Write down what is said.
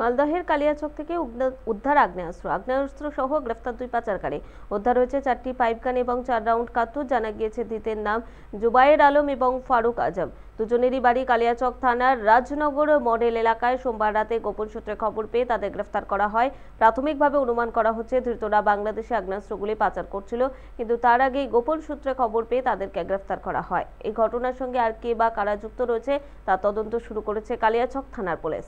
মালদহের কালিয়াচক থেকে উদ্ধার আগ্নেয়াস্ত্র আগ্নেয়াস্ত্র সহ গ্রেফতার দুই পাচারকারী উদ্ধার হয়েছে চারটি পাইপগান এবং চার রাউন্ড কাতুর জানা গিয়েছে ধৃতের নাম জুবায়ের আলম এবং ফারুক আজম দুজনেরই বাড়ি কালিয়াচক থানার রাজনগর মডেল এলাকায় সোমবার রাতে গোপন সূত্রে খবর পেয়ে তাদের গ্রেফতার করা হয় প্রাথমিকভাবে অনুমান করা হচ্ছে ধৃতরা বাংলাদেশে আগ্নেয়াস্ত্রগুলি পাচার করছিল কিন্তু তার আগেই গোপন সূত্রে খবর পেয়ে তাদেরকে গ্রেফতার করা হয় এই ঘটনার সঙ্গে আর কে বা কারা যুক্ত রয়েছে তা তদন্ত শুরু করেছে কালিয়াচক থানার পুলিশ